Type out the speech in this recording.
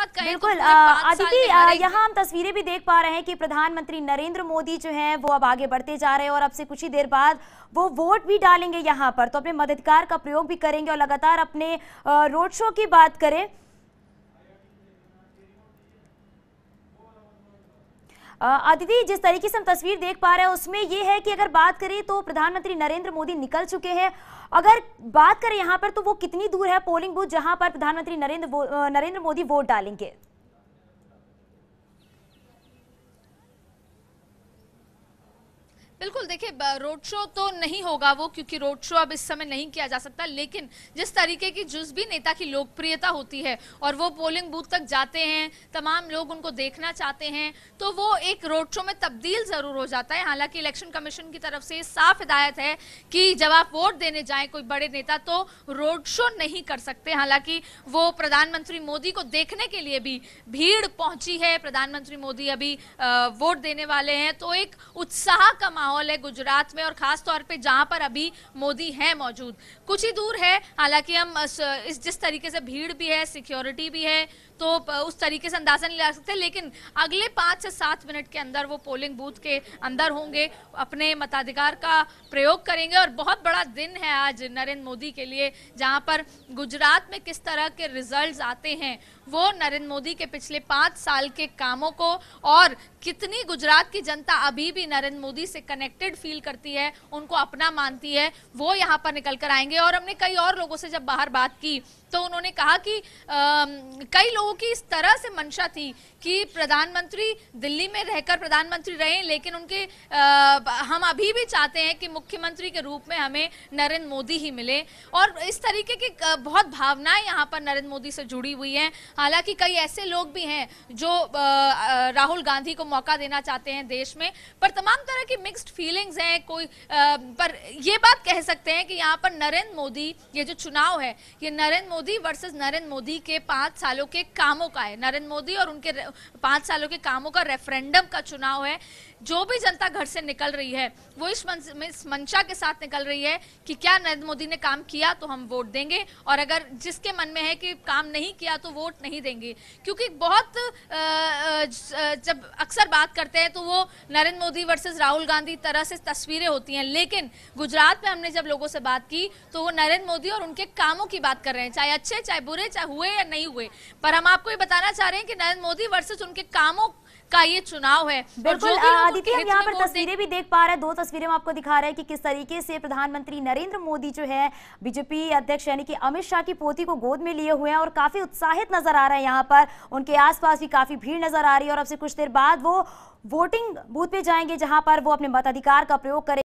बात करें तो बिल्कुल तो आदिति यहाँ हम तस्वीरें भी देख पा रहे हैं कि प्रधानमंत्री नरेंद्र मोदी जो हैं वो अब आगे बढ़ते जा रहे हैं और अब से कुछ ही देर बाद वो वोट भी डालेंगे यहाँ पर तो अपने मददगार का प्रयोग भी करेंगे और लगातार अपने रोड शो की बात करें अदिति जिस तरीके से हम तस्वीर देख पा रहे हैं उसमें ये है कि अगर बात करें तो प्रधानमंत्री नरेंद्र मोदी निकल चुके हैं अगर बात करें यहाँ पर तो वो कितनी दूर है पोलिंग बूथ जहाँ पर प्रधानमंत्री नरेंद्र नरेंद्र मोदी वोट डालेंगे बिल्कुल देखिए रोड शो तो नहीं होगा वो क्योंकि रोड शो अब इस समय नहीं किया जा सकता लेकिन जिस तरीके की जिस भी नेता की लोकप्रियता होती है और वो पोलिंग बूथ तक जाते हैं तमाम लोग उनको देखना चाहते हैं तो वो एक रोड शो में तब्दील ज़रूर हो जाता है हालांकि इलेक्शन कमीशन की तरफ से साफ हिदायत है कि जब आप वोट देने जाए कोई बड़े नेता तो रोड शो नहीं कर सकते हालांकि वो प्रधानमंत्री मोदी को देखने के लिए भी भीड़ पहुंची है प्रधानमंत्री मोदी अभी वोट देने वाले हैं तो एक उत्साह का माहौल है गुजरात में और खास तौर पे जहां पर अभी मोदी हैं मौजूद कुछ ही दूर है हालांकि हम इस जिस तरीके से भीड़ भी है सिक्योरिटी भी है तो उस तरीके से अंदाजा नहीं ला सकते लेकिन अगले पाँच से सात मिनट के अंदर वो पोलिंग बूथ के अंदर होंगे अपने मताधिकार का प्रयोग करेंगे और बहुत बड़ा दिन है आज नरेंद्र मोदी के लिए जहां पर गुजरात में किस तरह के रिजल्ट्स आते हैं वो नरेंद्र मोदी के पिछले पाँच साल के कामों को और कितनी गुजरात की जनता अभी भी नरेंद्र मोदी से कनेक्ट कनेक्टेड फील करती है उनको अपना मानती है वो यहाँ पर निकल कर आएंगे और हमने कई और लोगों से जब बाहर बात की तो उन्होंने कहा कि आ, कई लोगों की इस तरह से मंशा थी कि प्रधानमंत्री दिल्ली में रहकर प्रधानमंत्री रहे लेकिन उनके आ, हम अभी भी चाहते हैं कि मुख्यमंत्री के रूप में हमें नरेंद्र मोदी ही मिले और इस तरीके की बहुत भावनाएं यहाँ पर नरेंद्र मोदी से जुड़ी हुई हैं हालांकि कई ऐसे लोग भी हैं जो आ, राहुल गांधी को मौका देना चाहते हैं देश में पर तमाम तरह की मिक्सड मिक्स्ड फीलिंग्स हैं कोई आ, पर ये बात कह सकते हैं कि यहाँ पर नरेंद्र मोदी ये जो चुनाव है ये नरेंद्र मोदी वर्सेस नरेंद्र मोदी के पाँच सालों के कामों का है नरेंद्र मोदी और उनके पाँच सालों के कामों का रेफरेंडम का चुनाव है जो भी जनता घर से निकल रही है वो इस, मन, इस मंशा के साथ निकल रही है कि क्या नरेंद्र मोदी ने काम किया तो हम वोट देंगे और अगर जिसके मन में है कि काम नहीं किया तो वोट नहीं देंगे क्योंकि बहुत जब अक्सर बात करते हैं तो वो नरेंद्र मोदी वर्सेस राहुल गांधी तरह से तस्वीरें होती हैं लेकिन गुजरात में हमने जब लोगों से बात की तो वो नरेंद्र मोदी और उनके कामों की बात कर रहे हैं चाहे अच्छे चाहे बुरे चाहे हुए या नहीं हुए पर हम आपको ये बताना चाह रहे हैं कि नरेंद्र मोदी वर्सेज उनके कामों का ये चुनाव है बिल्कुल आदित्य हम यहाँ पर तस्वीरें भी देख पा रहे हैं दो तस्वीरें हम आपको दिखा रहे हैं कि किस तरीके से प्रधानमंत्री नरेंद्र मोदी जो है बीजेपी अध्यक्ष यानी कि अमित शाह की पोती को गोद में लिए हुए हैं और काफी उत्साहित नजर आ रहे हैं यहाँ पर उनके आसपास भी काफी भीड़ नजर आ रही है और अब से कुछ देर बाद वो वोटिंग बूथ पे जाएंगे जहां पर वो अपने मत अधिकार का प्रयोग करें